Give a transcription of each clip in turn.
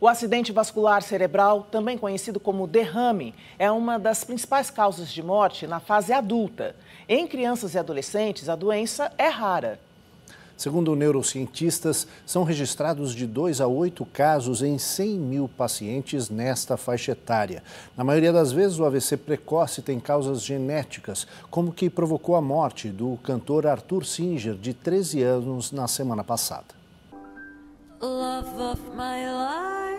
O acidente vascular cerebral, também conhecido como derrame, é uma das principais causas de morte na fase adulta. Em crianças e adolescentes, a doença é rara. Segundo neurocientistas, são registrados de 2 a 8 casos em 100 mil pacientes nesta faixa etária. Na maioria das vezes, o AVC precoce tem causas genéticas, como que provocou a morte do cantor Arthur Singer, de 13 anos, na semana passada. Love of my life.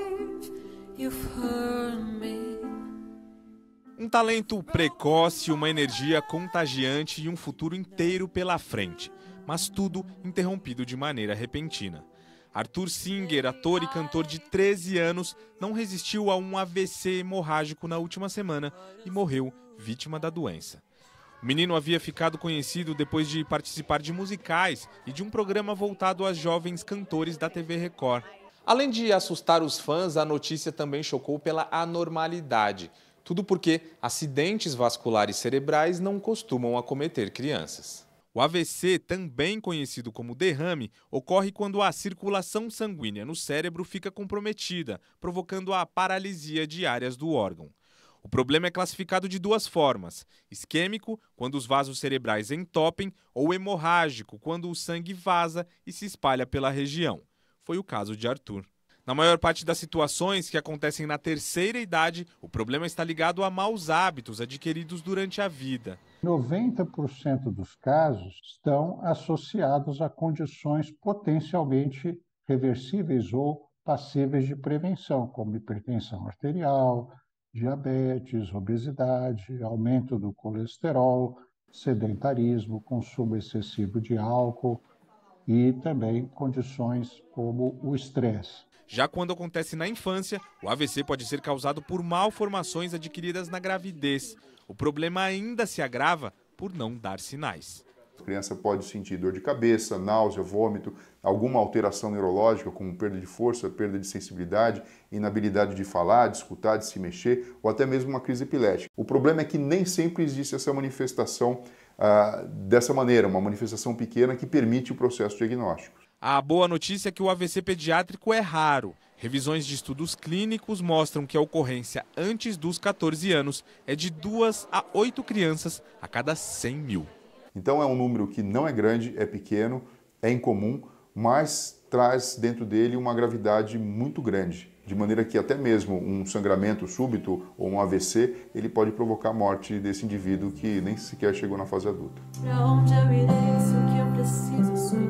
Um talento precoce, uma energia contagiante e um futuro inteiro pela frente, mas tudo interrompido de maneira repentina. Arthur Singer, ator e cantor de 13 anos, não resistiu a um AVC hemorrágico na última semana e morreu vítima da doença. O menino havia ficado conhecido depois de participar de musicais e de um programa voltado a jovens cantores da TV Record. Além de assustar os fãs, a notícia também chocou pela anormalidade. Tudo porque acidentes vasculares cerebrais não costumam acometer crianças. O AVC, também conhecido como derrame, ocorre quando a circulação sanguínea no cérebro fica comprometida, provocando a paralisia de áreas do órgão. O problema é classificado de duas formas: isquêmico, quando os vasos cerebrais entopem, ou hemorrágico, quando o sangue vaza e se espalha pela região foi o caso de Arthur. Na maior parte das situações que acontecem na terceira idade, o problema está ligado a maus hábitos adquiridos durante a vida. 90% dos casos estão associados a condições potencialmente reversíveis ou passíveis de prevenção, como hipertensão arterial, diabetes, obesidade, aumento do colesterol, sedentarismo, consumo excessivo de álcool, e também condições como o estresse. Já quando acontece na infância, o AVC pode ser causado por malformações adquiridas na gravidez. O problema ainda se agrava por não dar sinais. A criança pode sentir dor de cabeça, náusea, vômito, alguma alteração neurológica, como perda de força, perda de sensibilidade, inabilidade de falar, de escutar, de se mexer, ou até mesmo uma crise epilética. O problema é que nem sempre existe essa manifestação ah, dessa maneira, uma manifestação pequena que permite o processo diagnóstico. A boa notícia é que o AVC pediátrico é raro. Revisões de estudos clínicos mostram que a ocorrência antes dos 14 anos é de 2 a 8 crianças a cada 100 mil. Então é um número que não é grande, é pequeno, é incomum, mas traz dentro dele uma gravidade muito grande, de maneira que até mesmo um sangramento súbito ou um AVC, ele pode provocar a morte desse indivíduo que nem sequer chegou na fase adulta. Pra onde eu irei se o que eu preciso sou